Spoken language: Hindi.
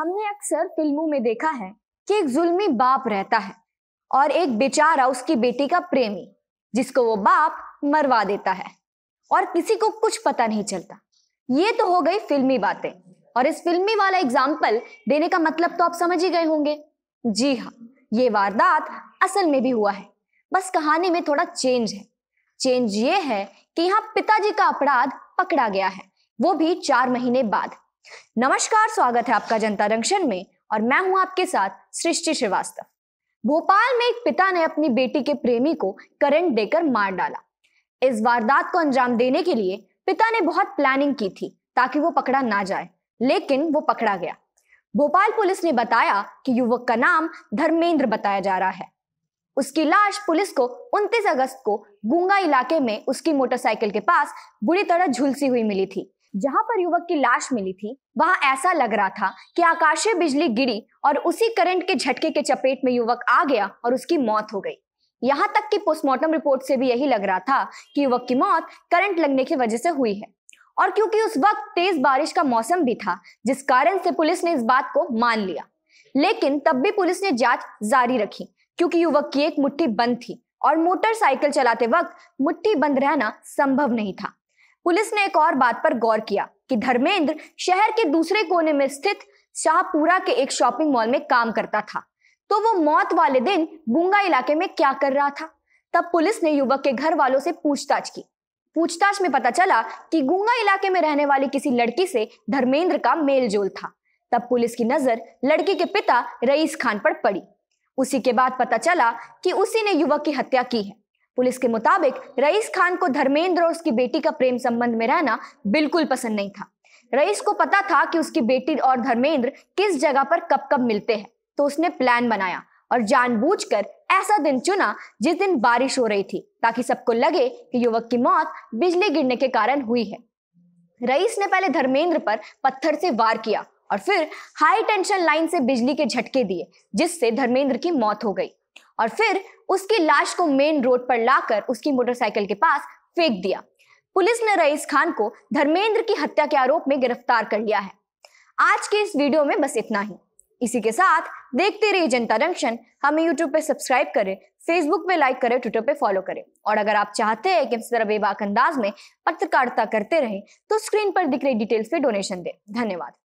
हमने अक्सर फिल्मों में देखा है कि एक जुल्मी बाप रहता है और एक बेचारा उसकी बेटी का प्रेमी जिसको वो बाप मरवा देता है और किसी को कुछ पता नहीं चलता ये तो हो गई फिल्मी बातें और इस फिल्मी वाला एग्जाम्पल देने का मतलब तो आप समझ ही गए होंगे जी हाँ ये वारदात असल में भी हुआ है बस कहानी में थोड़ा चेंज है चेंज ये है कि यहाँ पिताजी का अपराध पकड़ा गया है वो भी चार महीने बाद नमस्कार स्वागत है आपका जनता जंक्शन में और मैं हूं आपके साथ सृष्टि श्रीवास्तव भोपाल में एक पिता ने अपनी बेटी के प्रेमी को करंट देकर मार डाला इस वारदात को अंजाम देने के लिए पिता ने बहुत प्लानिंग की थी ताकि वो पकड़ा ना जाए लेकिन वो पकड़ा गया भोपाल पुलिस ने बताया कि युवक का नाम धर्मेंद्र बताया जा रहा है उसकी लाश पुलिस को 29 अगस्त को गुंगा इलाके में उसकी मोटरसाइकिल के पास बुरी तरह झुलसी हुई मिली थी जहां पर युवक की लाश मिली थी वहां ऐसा लग रहा था कि आकाशीय बिजली गिरी और उसी करंट के झटके के चपेट में युवक आ गया और उसकी मौत हो गई यहां तक कि पोस्टमार्टम रिपोर्ट से भी यही लग रहा था कि युवक की मौत करंट लगने की वजह से हुई है और क्योंकि उस वक्त तेज बारिश का मौसम भी था जिस कारण से पुलिस ने इस बात को मान लिया लेकिन तब भी पुलिस ने जांच जारी रखी क्योंकि युवक की एक मुट्ठी बंद थी और मोटरसाइकिल चलाते वक्त मुट्ठी बंद रहना संभव नहीं था पुलिस ने एक और बात पर गौर किया कि धर्मेंद्र शहर के दूसरे कोने में स्थित शाहपुरा के एक शॉपिंग मॉल में काम करता था तो वो मौत वाले दिन बुंगा इलाके में क्या कर रहा था तब पुलिस ने युवक के घर वालों से पूछताछ की पूछताछ में पता चला कि गुंगा इलाके में रहने वाली किसी लड़की से धर्मेंद्र का मेल जोल था तब पुलिस की नजर लड़की के पिता रईस खान पर पड़ी उसी के बाद पता चला कि उसी ने युवक की हत्या की है पुलिस के मुताबिक रईस खान को धर्मेंद्र और उसकी बेटी का प्रेम संबंध में रहना बिल्कुल पसंद नहीं था रईस को पता था कि उसकी बेटी और धर्मेंद्र किस जगह पर कब कब मिलते हैं तो उसने प्लान बनाया और जानबूझकर ऐसा दिन चुना जिस दिन बारिश हो रही थी ताकि सबको लगे कि युवक की मौत बिजली गिरने के कारण हुई है रईस ने पहले धर्मेंद्र पर पत्थर से वार किया और फिर हाई टेंशन लाइन से बिजली के झटके दिए जिससे धर्मेंद्र की मौत हो गई और फिर उसकी लाश को मेन रोड पर लाकर उसकी मोटरसाइकिल के पास फेंक दिया पुलिस ने रईस खान को धर्मेंद्र की हत्या के आरोप में गिरफ्तार कर लिया है आज के इस वीडियो में बस इतना ही इसी के साथ देखते रहिए जनता जंक्शन हमें यूट्यूब पे सब्सक्राइब करें फेसबुक पे लाइक करें ट्विटर पे फॉलो करें और अगर आप चाहते हैं कि इस तरह बेबाक अंदाज में पत्रकारिता करते रहे तो स्क्रीन पर दिख रही डिटेल्स पे डोनेशन दें धन्यवाद